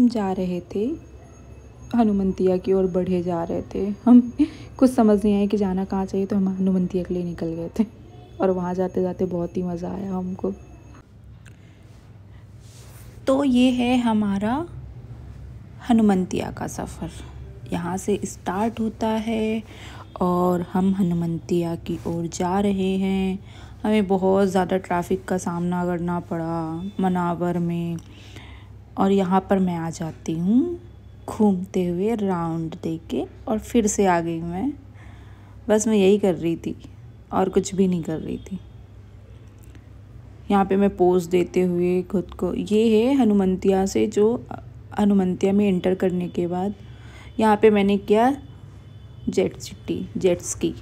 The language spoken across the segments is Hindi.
हम जा रहे थे हनुमंतिया की ओर बढ़े जा रहे थे हम कुछ समझ नहीं आए कि जाना कहाँ चाहिए तो हम हनुमंतिया के लिए निकल गए थे और वहाँ जाते जाते बहुत ही मज़ा आया हमको तो ये है हमारा हनुमंतिया का सफ़र यहाँ से स्टार्ट होता है और हम हनुमंतिया की ओर जा रहे हैं हमें बहुत ज़्यादा ट्रैफिक का सामना करना पड़ा मनावर में और यहाँ पर मैं आ जाती हूँ घूमते हुए राउंड दे के और फिर से आ गई मैं बस मैं यही कर रही थी और कुछ भी नहीं कर रही थी यहाँ पे मैं पोज देते हुए खुद को ये है हनुमंतिया से जो हनुमंतिया में एंटर करने के बाद यहाँ पे मैंने किया जेट सिटी जेट्स की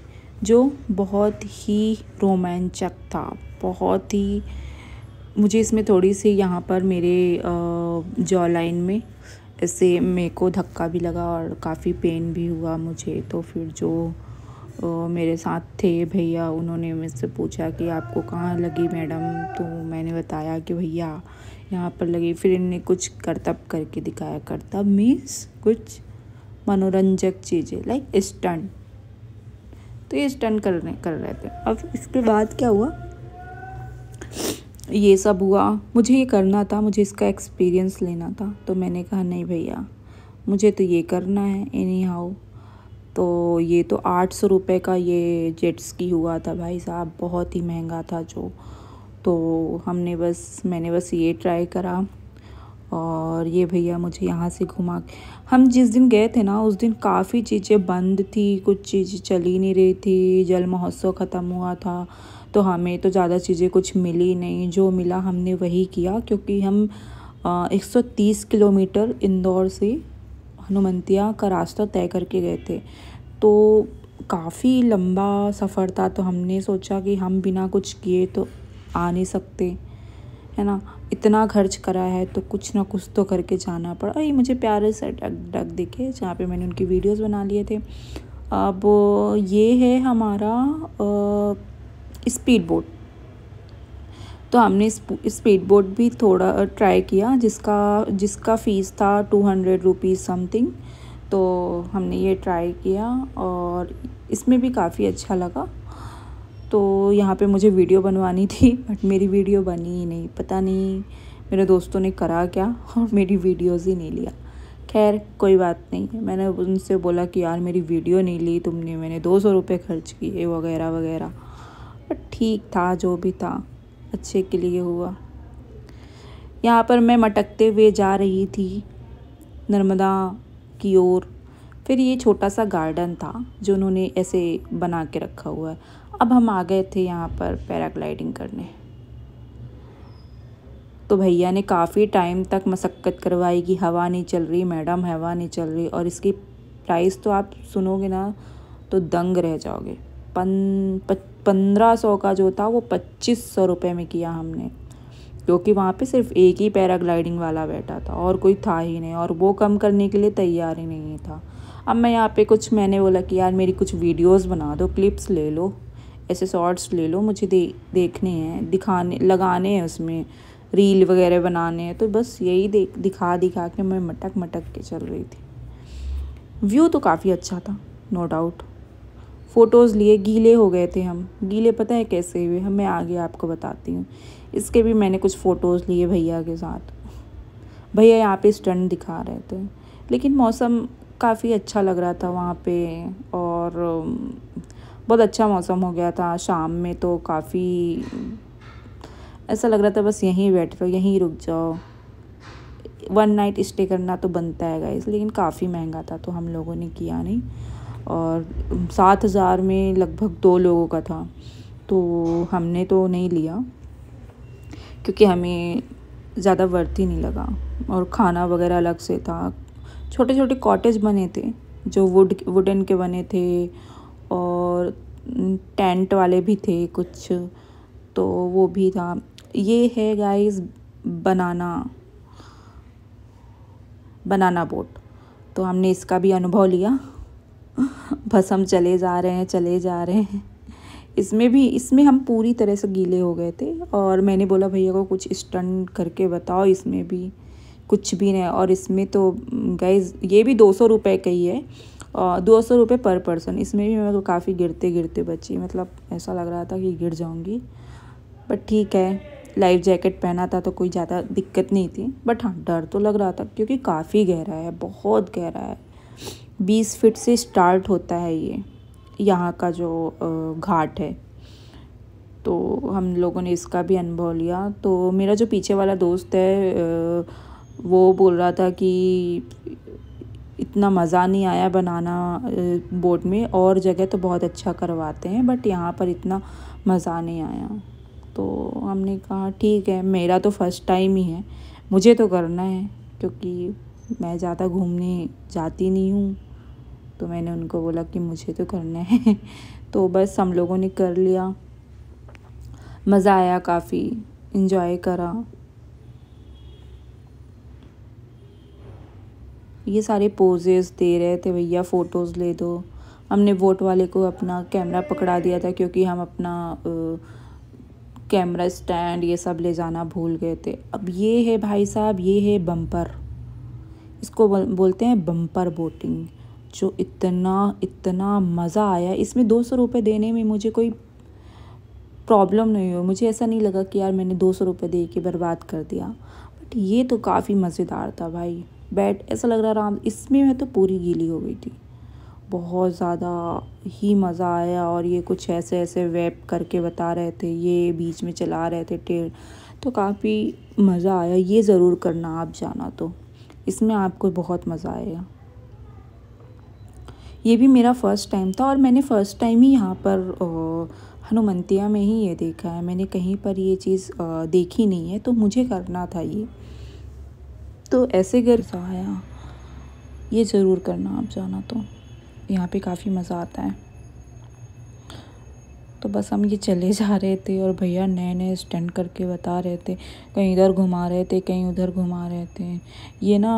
जो बहुत ही रोमांचक था बहुत ही मुझे इसमें थोड़ी सी यहाँ पर मेरे जॉ लाइन में इससे मेरे को धक्का भी लगा और काफ़ी पेन भी हुआ मुझे तो फिर जो मेरे साथ थे भैया उन्होंने मुझसे पूछा कि आपको कहाँ लगी मैडम तो मैंने बताया कि भैया यहाँ पर लगी फिर इनने कुछ करतब करके दिखाया करतब मीन्स कुछ मनोरंजक चीज़ें लाइक स्टंट तो ये स्टंट कर रहे कर रहे थे अब इसके बाद क्या हुआ ये सब हुआ मुझे ये करना था मुझे इसका एक्सपीरियंस लेना था तो मैंने कहा नहीं भैया मुझे तो ये करना है एनी हाउ तो ये तो आठ सौ रुपये का ये जेट्स की हुआ था भाई साहब बहुत ही महंगा था जो तो हमने बस मैंने बस ये ट्राई करा और ये भैया मुझे यहाँ से घुमा हम जिस दिन गए थे ना उस दिन काफ़ी चीज़ें बंद थी कुछ चीज़ें चली नहीं रही थी जल महोत्सव ख़त्म हुआ था तो हमें तो ज़्यादा चीज़ें कुछ मिली नहीं जो मिला हमने वही किया क्योंकि हम एक 130 किलोमीटर इंदौर से हनुमंतिया का रास्ता तय करके गए थे तो काफ़ी लंबा सफ़र था तो हमने सोचा कि हम बिना कुछ किए तो आ नहीं सकते है ना इतना खर्च करा है तो कुछ ना कुछ तो करके जाना पड़ा ये मुझे प्यारे से डग डग दिखे जहाँ पे मैंने उनकी वीडियोस बना लिए थे अब ये है हमारा आ, स्पीड बोट तो हमने स्पीड बोट भी थोड़ा ट्राई किया जिसका जिसका फ़ीस था टू हंड्रेड रुपीज़ समथिंग तो हमने ये ट्राई किया और इसमें भी काफ़ी अच्छा लगा तो यहाँ पे मुझे वीडियो बनवानी थी बट मेरी वीडियो बनी ही नहीं पता नहीं मेरे दोस्तों ने करा क्या और मेरी वीडियोज़ ही नहीं लिया खैर कोई बात नहीं मैंने उनसे बोला कि यार मेरी वीडियो नहीं ली तुमने मैंने दो सौ रुपये खर्च किए वगैरह वगैरह पर ठीक था जो भी था अच्छे के लिए हुआ यहाँ पर मैं मटकते हुए जा रही थी नर्मदा की ओर फिर ये छोटा सा गार्डन था जो उन्होंने ऐसे बना के रखा हुआ है अब हम आ गए थे यहाँ पर पैराग्लाइडिंग करने तो भैया ने काफ़ी टाइम तक मशक्क़त करवाई कि हवा नहीं चल रही मैडम हवा नहीं चल रही और इसकी प्राइस तो आप सुनोगे ना तो दंग रह जाओगे पन पच पंद्रह सौ का जो था वो पच्चीस सौ रुपये में किया हमने क्योंकि वहाँ पे सिर्फ एक ही पैराग्लाइडिंग वाला बैठा था और कोई था ही नहीं और वो कम करने के लिए तैयार ही नहीं था अब मैं यहाँ पे कुछ मैंने बोला कि यार मेरी कुछ वीडियोस बना दो क्लिप्स ले लो ऐसे शॉर्ट्स ले लो मुझे दे देखने हैं दिखाने लगाने हैं उसमें रील वगैरह बनाने हैं तो बस यही देख दिखा दिखा के मैं मटक मटक के चल रही थी व्यू तो काफ़ी अच्छा था नो डाउट फ़ोटोज़ लिए गीले हो गए थे हम गीले पता है कैसे हुए हम मैं आगे आपको बताती हूँ इसके भी मैंने कुछ फ़ोटोज़ लिए भैया के साथ भैया यहाँ पे स्टंट दिखा रहे थे लेकिन मौसम काफ़ी अच्छा लग रहा था वहाँ पे और बहुत अच्छा मौसम हो गया था शाम में तो काफ़ी ऐसा लग रहा था बस यहीं बैठ रहो यहीं रुक जाओ वन नाइट स्टे करना तो बनता है गाइस लेकिन काफ़ी महंगा था तो हम लोगों ने किया नहीं और सात हज़ार में लगभग दो लोगों का था तो हमने तो नहीं लिया क्योंकि हमें ज़्यादा वर्थ ही नहीं लगा और खाना वगैरह अलग से था छोटे छोटे कॉटेज बने थे जो वुड वुडन के बने थे और टेंट वाले भी थे कुछ तो वो भी था ये है गाइस बनाना बनाना बोट तो हमने इसका भी अनुभव लिया बस हम चले जा रहे हैं चले जा रहे हैं इसमें भी इसमें हम पूरी तरह से गीले हो गए थे और मैंने बोला भैया को कुछ स्टंट करके बताओ इसमें भी कुछ भी नहीं और इसमें तो गए ये भी दो सौ रुपये का ही है और दो सौ रुपये पर पर्सन इसमें भी मैं तो काफ़ी गिरते गिरते बची मतलब ऐसा लग रहा था कि गिर जाऊँगी बट ठीक है लाइफ जैकेट पहना था तो कोई ज़्यादा दिक्कत नहीं थी बट हाँ डर तो लग रहा था क्योंकि काफ़ी गहरा है बहुत गहरा है बीस फिट से स्टार्ट होता है ये यहाँ का जो घाट है तो हम लोगों ने इसका भी अनुभव लिया तो मेरा जो पीछे वाला दोस्त है वो बोल रहा था कि इतना मज़ा नहीं आया बनाना बोट में और जगह तो बहुत अच्छा करवाते हैं बट यहाँ पर इतना मज़ा नहीं आया तो हमने कहा ठीक है मेरा तो फर्स्ट टाइम ही है मुझे तो करना है क्योंकि मैं ज़्यादा घूमने जाती नहीं हूँ तो मैंने उनको बोला कि मुझे तो करना है तो बस हम लोगों ने कर लिया मज़ा आया काफ़ी इन्जॉय करा ये सारे पोजेस दे रहे थे भैया फ़ोटोज़ ले दो हमने वोट वाले को अपना कैमरा पकड़ा दिया था क्योंकि हम अपना कैमरा स्टैंड ये सब ले जाना भूल गए थे अब ये है भाई साहब ये है बम्पर इसको बोलते हैं बम्पर बोटिंग जो इतना इतना मज़ा आया इसमें दो सौ रुपये देने में मुझे कोई प्रॉब्लम नहीं हुई मुझे ऐसा नहीं लगा कि यार मैंने दो सौ रुपये दे के बर्बाद कर दिया बट ये तो काफ़ी मज़ेदार था भाई बैट ऐसा लग रहा आराम इसमें मैं तो पूरी गीली हो गई थी बहुत ज़्यादा ही मज़ा आया और ये कुछ ऐसे ऐसे वेब करके बता रहे थे ये बीच में चला रहे थे टेर तो काफ़ी मज़ा आया ये ज़रूर करना आप जाना तो इसमें आपको बहुत मज़ा आएगा ये भी मेरा फ़र्स्ट टाइम था और मैंने फ़र्स्ट टाइम ही यहाँ पर हनुमंतिया में ही ये देखा है मैंने कहीं पर ये चीज़ देखी नहीं है तो मुझे करना था ये तो ऐसे घर आया ये ज़रूर करना आप जाना तो यहाँ पे काफ़ी मज़ा आता है तो बस हम ये चले जा रहे थे और भैया नए नए स्टैंड करके बता रहे थे कहीं इधर घुमा रहे थे कहीं उधर घुमा रहे थे ये ना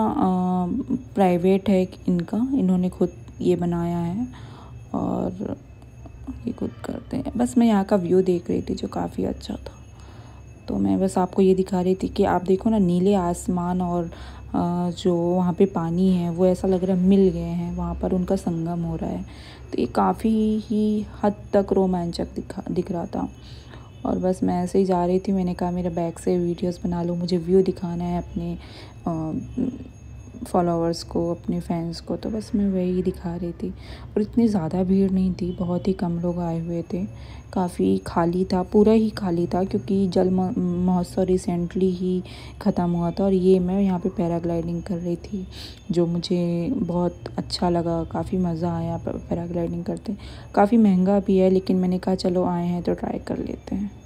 प्राइवेट है इनका इन्होंने खुद ये बनाया है और ये खुद करते हैं बस मैं यहाँ का व्यू देख रही थी जो काफ़ी अच्छा था तो मैं बस आपको ये दिखा रही थी कि आप देखो ना नीले आसमान और जो वहाँ पे पानी है वो ऐसा लग रहा है मिल गए हैं वहाँ पर उनका संगम हो रहा है तो ये काफ़ी ही हद तक रोमांचक दिखा दिख रहा था और बस मैं ऐसे ही जा रही थी मैंने कहा मेरे बैग से वीडियोस बना लो मुझे व्यू दिखाना है अपने आ, फॉलोअर्स को अपने फैंस को तो बस मैं वही दिखा रही थी और इतनी ज़्यादा भीड़ नहीं थी बहुत ही कम लोग आए हुए थे काफ़ी खाली था पूरा ही खाली था क्योंकि जल महोत्सव रिसेंटली ही ख़त्म हुआ था और ये मैं यहाँ पे पैराग्लाइडिंग कर रही थी जो मुझे बहुत अच्छा लगा काफ़ी मज़ा आया पैराग्लाइडिंग करते काफ़ी महंगा भी है लेकिन मैंने कहा चलो आए हैं तो ट्राई कर लेते हैं